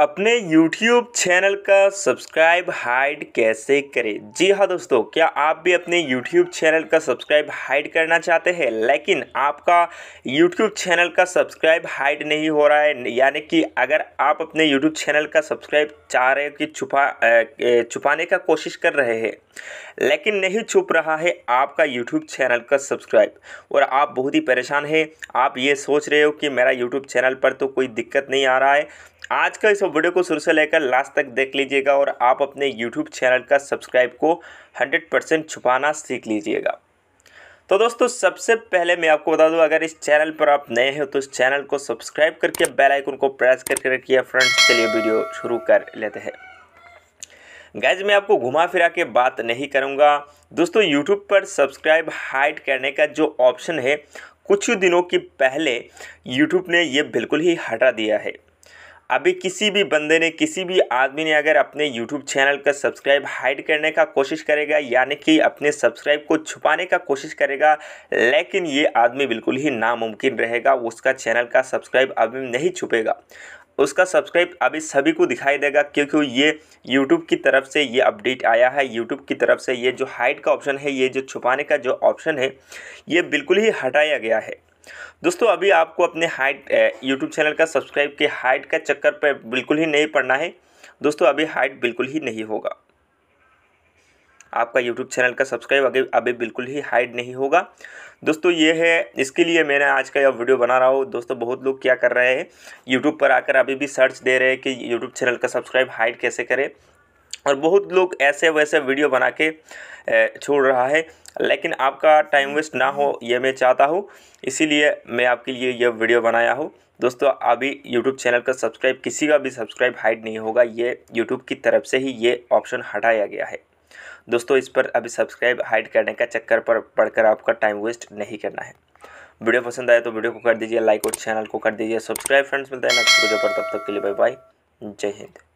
अपने YouTube channel का subscribe hide कैसे करें जी हाँ दोस्तों क्या आप भी अपने YouTube चैनल का सब्सक्राइब हाइड करना चाहते हैं लेकिन आपका YouTube चैनल का सब्सक्राइब हाइड नहीं हो रहा है यानी कि अगर आप अपने YouTube चैनल का सब्सक्राइब चाह रहे हो कि छुपा छुपाने का कोशिश कर रहे हैं लेकिन नहीं छुप रहा है आपका यूट्यूब चैनल का सब्सक्राइब और आप बहुत ही परेशान हैं आप ये सोच रहे हो कि मेरा यूट्यूब चैनल पर तो कोई दिक्कत नहीं आ रहा है आज का इस वीडियो को शुरू से लेकर लास्ट तक देख लीजिएगा और आप अपने यूट्यूब चैनल का सब्सक्राइब को 100 परसेंट छुपाना सीख लीजिएगा तो दोस्तों सबसे पहले मैं आपको बता दूं अगर इस चैनल पर आप नए हैं तो इस चैनल को सब्सक्राइब करके बेल आइकन को प्रेस करके रखिए फ्रेंड्स चलिए वीडियो शुरू कर लेते हैं गैज मैं आपको घुमा फिरा के बात नहीं करूँगा दोस्तों यूट्यूब पर सब्सक्राइब हाइड करने का जो ऑप्शन है कुछ दिनों के पहले यूट्यूब ने ये बिल्कुल ही हटा दिया है अभी किसी भी बंदे ने किसी भी आदमी ने अगर अपने यूट्यूब चैनल का सब्सक्राइब हाइड करने का कोशिश करेगा यानी कि अपने सब्सक्राइब को छुपाने का कोशिश करेगा लेकिन ये आदमी बिल्कुल ही नामुमकिन रहेगा उसका चैनल का सब्सक्राइब अभी नहीं छुपेगा उसका सब्सक्राइब अभी सभी को दिखाई देगा क्योंकि ये यूट्यूब की तरफ से ये अपडेट आया है यूट्यूब की तरफ से ये जो हाइड का ऑप्शन है ये जो छुपाने का जो ऑप्शन है ये बिल्कुल ही हटाया गया है दोस्तों अभी आपको अपने हाइट यूट्यूब चैनल का सब्सक्राइब के हाइट का चक्कर पर बिल्कुल ही नहीं पड़ना है दोस्तों अभी हाइट बिल्कुल ही नहीं होगा आपका यूट्यूब चैनल का सब्सक्राइब अभी अभी बिल्कुल ही हाइड नहीं होगा दोस्तों ये है इसके लिए मैंने आज का यह वीडियो बना रहा हूँ दोस्तों बहुत लोग क्या कर रहे हैं यूट्यूब पर आकर अभी भी सर्च दे रहे हैं कि यूट्यूब चैनल का सब्सक्राइब हाइड कैसे करें और बहुत लोग ऐसे वैसे वीडियो बना के छोड़ रहा है लेकिन आपका टाइम वेस्ट ना हो ये मैं चाहता हूँ इसीलिए मैं आपके लिए यह वीडियो बनाया हूँ दोस्तों अभी YouTube चैनल का सब्सक्राइब किसी का भी सब्सक्राइब हाइड नहीं होगा ये YouTube की तरफ से ही ये ऑप्शन हटाया गया है दोस्तों इस पर अभी सब्सक्राइब हाइड करने का चक्कर पर पड़कर आपका टाइम वेस्ट नहीं करना है वीडियो पसंद आए तो वीडियो को कर दीजिए लाइक और चैनल को कर दीजिए सब्सक्राइब फ्रेंड्स मिलते हैं नेक्स्ट वीडियो पर तब तक के लिए बाय बाय जय हिंद